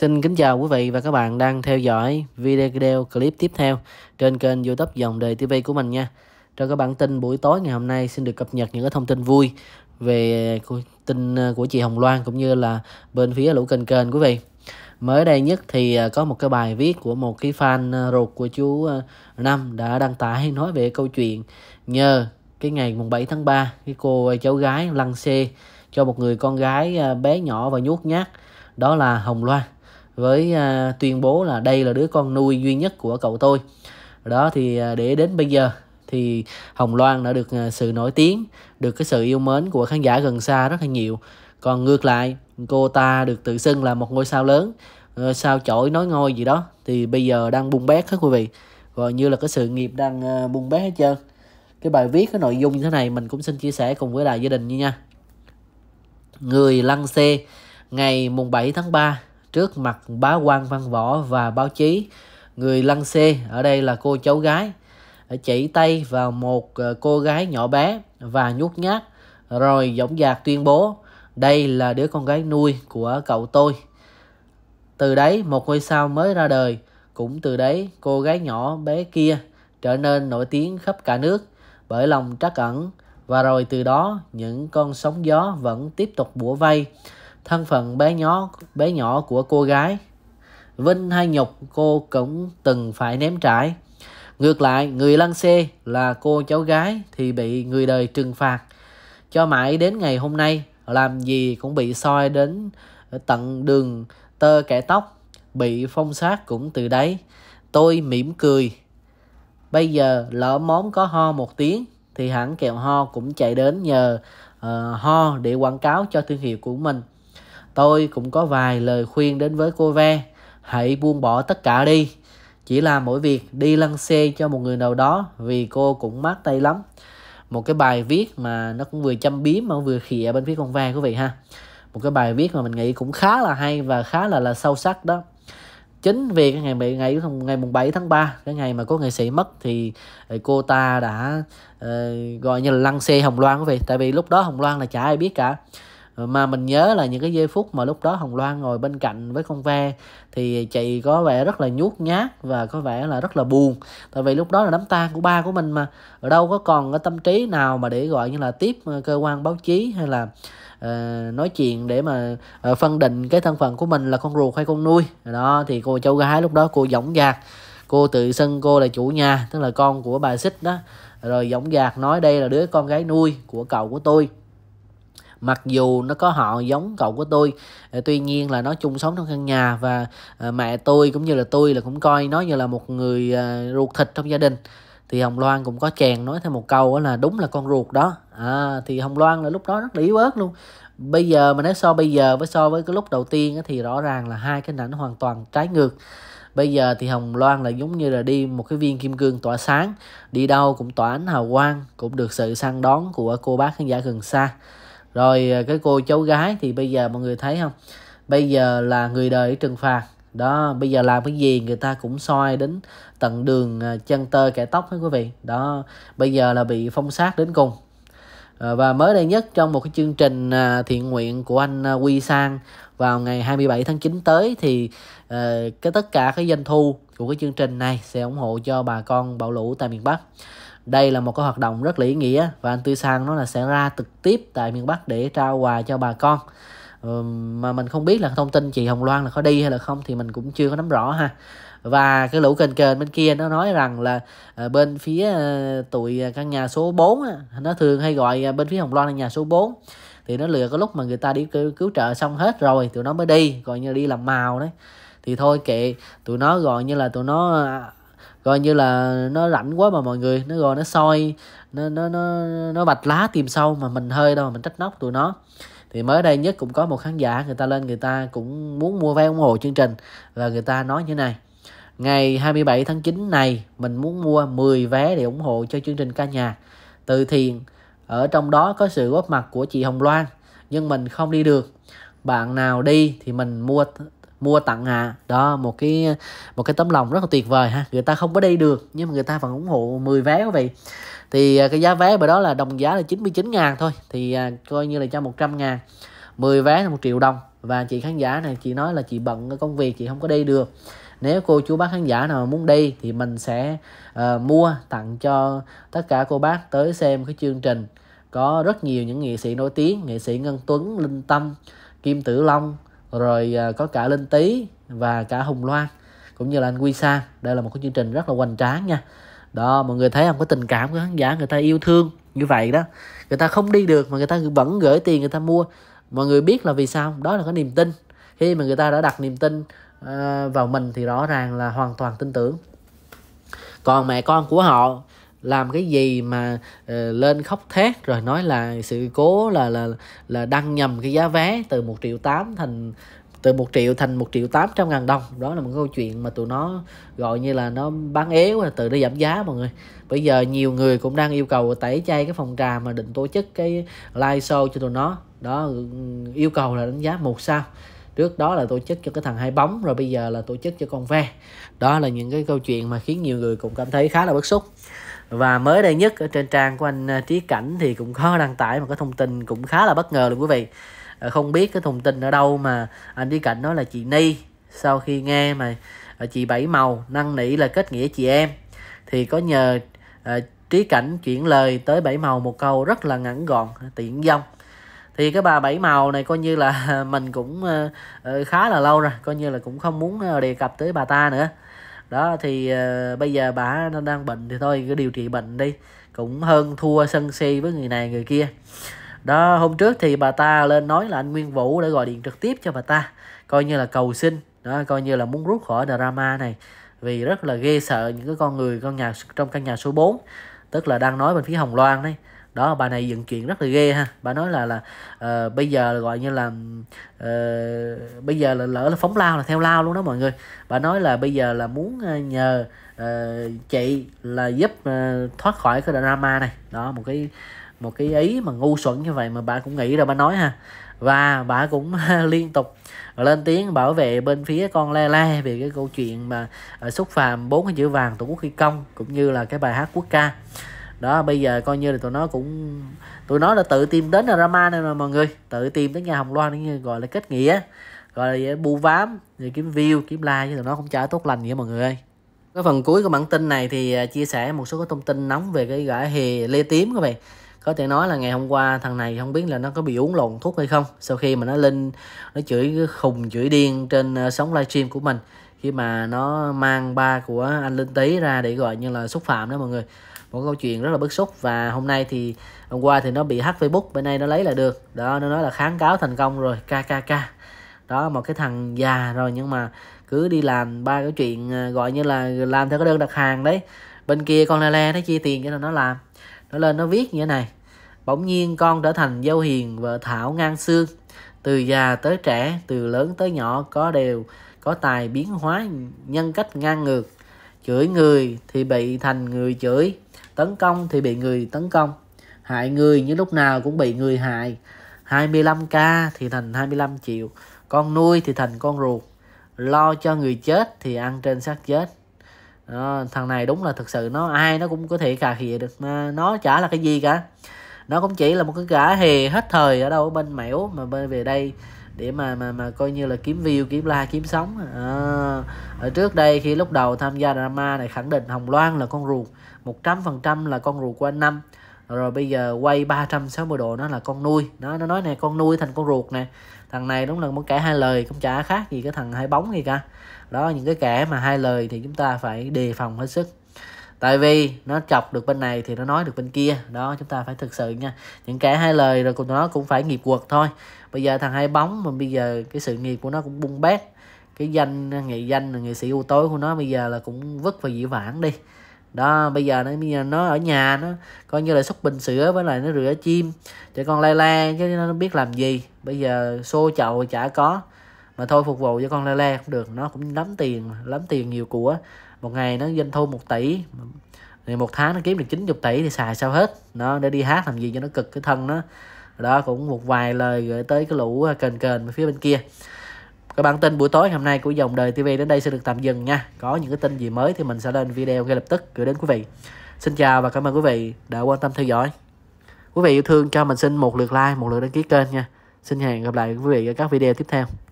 Xin kính chào quý vị và các bạn đang theo dõi video clip tiếp theo trên kênh youtube Dòng đời TV của mình nha. Trong các bản tin buổi tối ngày hôm nay xin được cập nhật những cái thông tin vui về tin ờ, của chị Hồng Loan cũng như là bên phía lũ kênh kênh quý vị. Mới đây nhất thì ờ, có một cái bài viết của một cái fan ờ, ruột của chú Năm đã đăng tải nói về câu chuyện nhờ cái ngày mùng 7 tháng 3 cái cô cháu gái lăn xê cho một người con gái bé nhỏ và nhút nhát đó là Hồng Loan với à, tuyên bố là đây là đứa con nuôi duy nhất của cậu tôi đó thì à, để đến bây giờ thì Hồng Loan đã được à, sự nổi tiếng được cái sự yêu mến của khán giả gần xa rất là nhiều còn ngược lại cô ta được tự xưng là một ngôi sao lớn ngôi ờ, sao chổi nói ngôi gì đó thì bây giờ đang bung bét hết quý vị gọi như là cái sự nghiệp đang ờ, bung bét hết trơn cái bài viết cái nội dung như thế này mình cũng xin chia sẻ cùng với đại gia đình như nha người lăng xê ngày mùng 7 tháng 3 trước mặt bá quan văn võ và báo chí người lăng xê ở đây là cô cháu gái chỉ tay vào một ờ, cô gái nhỏ bé và nhút nhát rồi dõng dạc tuyên bố đây là đứa con gái nuôi của cậu tôi từ đấy một ngôi sao mới ra đời cũng từ đấy cô gái nhỏ bé kia trở nên nổi tiếng khắp cả nước bởi lòng trắc ẩn và rồi từ đó những con sóng gió vẫn tiếp tục bủa vây thân phận bé nhỏ bé nhỏ của cô gái vinh hay nhục cô cũng từng phải ném trải ngược lại người lăng xê là cô cháu gái thì bị người đời trừng phạt cho mãi đến ngày hôm nay làm gì cũng bị soi đến tận đường tơ kẻ tóc bị phong sát cũng từ đấy tôi mỉm cười bây giờ lỡ món có ho một tiếng thì hãng kẹo ho cũng chạy đến nhờ uh, ho để quảng cáo cho thương hiệu của mình tôi cũng có vài lời khuyên đến với cô ve hãy buông bỏ tất cả đi chỉ là mỗi việc đi lăn xe cho một người nào đó vì cô cũng mát tay lắm một cái bài viết mà nó cũng vừa châm biếm mà vừa khịa bên phía con ve quý vị ha một cái bài viết mà mình nghĩ cũng khá là hay và khá là là sâu sắc đó chính vì cái ngày ngày ngày ngày mùng 7 tháng 3 cái ngày mà có nghệ sĩ mất thì ờ, cô ta đã uh, gọi như là lăn xe Hồng Loan quý vị tại vì lúc đó Hồng Loan là chả ai biết cả Ờ, mà mình nhớ là những cái giây phút mà lúc đó hồng loan ngồi bên cạnh với con ve thì chị có vẻ rất là nhút nhát và có vẻ là rất là buồn tại vì lúc đó là đám tang của ba của mình mà ở đâu có còn cái tâm trí nào mà để gọi như là tiếp ờ, cơ quan báo chí hay là uh, nói chuyện để mà uh, phân định cái thân phận của mình là con ruột hay con nuôi đó thì cô cháu gái lúc đó cô dõng dạc cô tự xưng cô là chủ nhà tức là con của bà xích đó rồi dõng dạc nói đây là đứa con gái nuôi của cậu của tôi mặc dù nó có họ giống cậu của tôi ờ, tuy nhiên là nó chung sống trong căn nhà và ờ, mẹ tôi cũng như là tôi là cũng coi nó như là một người ờ, ruột thịt trong gia đình thì hồng loan cũng có chèn nói thêm một câu là đúng là con ruột đó à, thì hồng loan là lúc đó rất là yếu ớt luôn bây giờ mà nói so bây giờ với so với cái lúc đầu tiên thì rõ ràng là hai cái ảnh hoàn toàn trái ngược bây giờ thì hồng loan là giống như là đi một cái viên kim cương tỏa sáng đi đâu cũng tỏa ánh hào quang cũng được sự săn đón của cô bác khán giả gần xa rồi à, cái cô cháu gái thì bây giờ mọi người thấy không bây giờ là người đời trừng phạt đó bây giờ làm cái gì người ta cũng soi đến tận đường à, chân tơ kẻ tóc đó quý vị đó bây giờ là bị phong sát đến cùng à, và mới đây nhất trong một cái chương trình thiện nguyện của anh Quy Sang vào ngày 27 tháng 9 tới thì cái tất cả cái doanh thu của cái chương trình này sẽ ủng hộ cho bà con bão lũ tại miền Bắc. Đây là một cái hoạt động rất là ý nghĩa và anh Tươi Sang nó là sẽ ra trực tiếp tại miền Bắc để trao quà cho bà con. mà mình không biết là thông tin chị Hồng Loan là có đi hay là không thì mình cũng chưa có nắm rõ ha và cái lũ kênh kênh bên kia nó nói rằng là ờ, bên phía ờ, tụi ờ, căn nhà số 4 nó thường hay gọi bên phía Hồng Loan là nhà số 4 thì nó lừa có lúc mà người ta đi cứu, cứu trợ xong hết rồi tụi nó mới đi gọi như là đi làm màu đấy thì thôi kệ tụi nó gọi như là tụi nó à, coi như là nó rảnh quá mà mọi người nó rồi nó soi nó nó nó nó bạch lá tìm sâu mà mình hơi đâu mà mình trách nóc tụi nó thì mới đây nhất cũng có một khán giả người ta lên người ta cũng muốn mua vé ủng hộ chương trình và người ta nói như này ngày 27 tháng 9 này mình muốn mua 10 vé để ủng hộ cho chương trình ca nhạc từ thiện ở trong đó có sự góp mặt của chị Hồng Loan nhưng mình không đi được bạn nào đi thì mình mua mua tặng à đó một cái một cái tấm lòng rất là tuyệt vời ha người ta không có đi được nhưng mà người ta vẫn ủng hộ 10 vé quý vị thì à, cái giá vé bởi đó là đồng giá là 99 ngàn thôi thì à, coi như là cho 100 ngàn 10 vé là 1 triệu đồng và chị khán giả này chị nói là chị bận công việc chị không có đi được nếu cô chú bác khán giả nào muốn đi thì mình sẽ uh, mua tặng cho tất cả cô bác tới xem cái chương trình có rất nhiều những nghệ sĩ nổi tiếng nghệ sĩ ngân tuấn linh tâm kim tử long rồi à, có cả linh tý và cả hùng loan cũng như là anh quy sa đây là một cái chương trình rất là hoành tráng nha đó mọi người thấy không có tình cảm của khán giả người ta yêu thương như vậy đó người ta không đi được mà người ta vẫn gửi tiền người ta mua mọi người biết là vì sao đó là có niềm tin khi mà người ta đã đặt niềm tin à, vào mình thì rõ ràng là hoàn toàn tin tưởng còn mẹ con của họ làm cái gì mà uh, lên khóc thét rồi nói là sự cố là là là đăng nhầm cái giá vé từ một triệu tám thành từ một triệu thành một triệu tám trăm ngàn đồng đó là một câu chuyện mà tụi nó gọi như là nó bán ế là từ nó giảm giá mọi người bây giờ nhiều người cũng đang yêu cầu tẩy chay cái phòng trà mà định tổ chức cái live show cho tụi nó đó yêu cầu là đánh giá một sao trước đó là tổ chức cho cái thằng hai bóng rồi bây giờ là tổ chức cho con ve đó là những cái câu chuyện mà khiến nhiều người cũng cảm thấy khá là bức xúc và mới đây nhất ở trên trang của anh ờ, Trí Cảnh thì cũng có đăng tải một cái thông tin cũng khá là bất ngờ luôn quý vị ờ, không biết cái thông tin ở đâu mà anh Trí Cảnh nói là chị Ni sau khi nghe mà ờ, chị Bảy Màu năn nỉ là kết nghĩa chị em thì có nhờ uh, Trí Cảnh chuyển lời tới Bảy Màu một câu rất là ngắn gọn tiện dông thì cái bà bảy màu này coi như là mình cũng uh, khá là lâu rồi coi như là cũng không muốn đề cập tới bà ta nữa đó thì uh, bây giờ bà đang bệnh thì thôi cứ điều trị bệnh đi cũng hơn thua sân si với người này người kia đó hôm trước thì bà ta lên nói là anh Nguyên Vũ đã gọi điện trực tiếp cho bà ta coi như là cầu xin đó coi như là muốn rút khỏi drama này vì rất là ghê sợ những cái con người con nhà trong căn nhà số 4 tức là đang nói bên phía Hồng Loan đấy đó bà này dựng chuyện rất là ghê ha bà nói là là uh, bây giờ gọi như là uh, bây giờ là lỡ là phóng lao là theo lao luôn đó mọi người bà nói là bây giờ là muốn ờ, nhờ uh, chị là giúp uh, thoát khỏi cái drama này đó một cái một cái ý mà ngu xuẩn như vậy mà bà cũng nghĩ rồi bà nói ha và bà cũng liên tục lên tiếng bảo vệ bên phía con la la về cái câu chuyện mà xúc phạm bốn cái chữ vàng tổ quốc khi công cũng như là cái bài hát quốc ca đó bây giờ coi như là tụi nó cũng tụi nó là tự tìm đến drama này mà mọi người tự tìm đến nhà hồng loan như gọi là kết nghĩa gọi là bu vám rồi kiếm view kiếm like chứ tụi nó không trả tốt lành vậy mọi người ơi cái phần cuối của bản tin này thì à, chia sẻ một số cái thông tin nóng về cái gã hề lê tím các bạn có thể nói là ngày hôm qua thằng này không biết là nó có bị uống lộn thuốc hay không sau khi mà nó lên nó chửi khùng chửi điên trên à, sóng livestream của mình khi mà nó mang ba của anh Linh Tý ra để gọi như là xúc phạm đó mọi người một câu chuyện rất là bức xúc và hôm nay thì hôm qua thì nó bị hack Facebook bên đây nó lấy lại được đó nó nói là kháng cáo thành công rồi KKK đó một cái thằng già rồi nhưng mà cứ đi làm ba cái chuyện à, gọi như là làm theo cái đơn đặt hàng đấy bên kia con le le nó chia tiền cho nó làm nó lên nó viết như thế này bỗng nhiên con trở thành dâu hiền vợ thảo ngang xương từ già tới trẻ từ lớn tới nhỏ có đều có tài biến hóa nhân cách ngang ngược chửi người thì bị thành người chửi tấn công thì bị người tấn công hại người như lúc nào cũng bị người hại 25k thì thành 25 triệu con nuôi thì thành con ruột lo cho người chết thì ăn trên xác chết đó, thằng này đúng là thực sự nó ai nó cũng có thể cà khịa được mà nó chả là cái gì cả nó cũng chỉ là một cái gã hề hết thời ở đâu ở bên mẻo mà bên về đây để mà mà mà coi như là kiếm view kiếm like kiếm sống à. à, ở trước đây khi lúc đầu tham gia drama này khẳng định hồng loan là con ruột 100% là con ruột của anh năm rồi bây giờ quay 360 độ nó là con nuôi nó nó nói nè con nuôi thành con ruột nè thằng này đúng là muốn kẻ hai lời cũng chả khác gì cái thằng hai bóng gì cả đó những cái kẻ mà hai lời thì chúng ta phải đề phòng hết sức tại vì nó chọc được bên này thì nó nói được bên kia đó chúng ta phải thực sự nha những cái hai lời rồi của nó cũng phải nghiệp quật thôi bây giờ thằng hai bóng mà bây giờ cái sự nghiệp của nó cũng bung bét cái danh nghệ danh là nghệ sĩ ưu tối của nó bây giờ là cũng vứt và dĩ vãng đi đó bây giờ nó bây giờ nó ở nhà nó coi như là xúc bình sữa với lại nó rửa chim trẻ con lai lai chứ nó biết làm gì bây giờ xô chậu chả có mà thôi phục vụ cho con lai lai cũng được nó cũng lắm tiền lắm tiền nhiều của một ngày nó doanh thu một tỷ thì một tháng nó kiếm được 90 tỷ thì xài sao hết nó để đi hát làm gì cho nó cực cái thân nó đó cũng một vài lời gửi tới cái lũ à, kền kền phía bên kia cái bản tin buổi tối hôm nay của dòng đời TV đến đây sẽ được tạm dừng nha có những cái tin gì mới thì mình sẽ lên video ngay lập tức gửi đến quý vị xin chào và cảm ơn quý vị đã quan tâm theo dõi quý vị yêu thương cho mình xin một lượt like một lượt đăng ký kênh nha xin hẹn gặp lại quý vị ở các video tiếp theo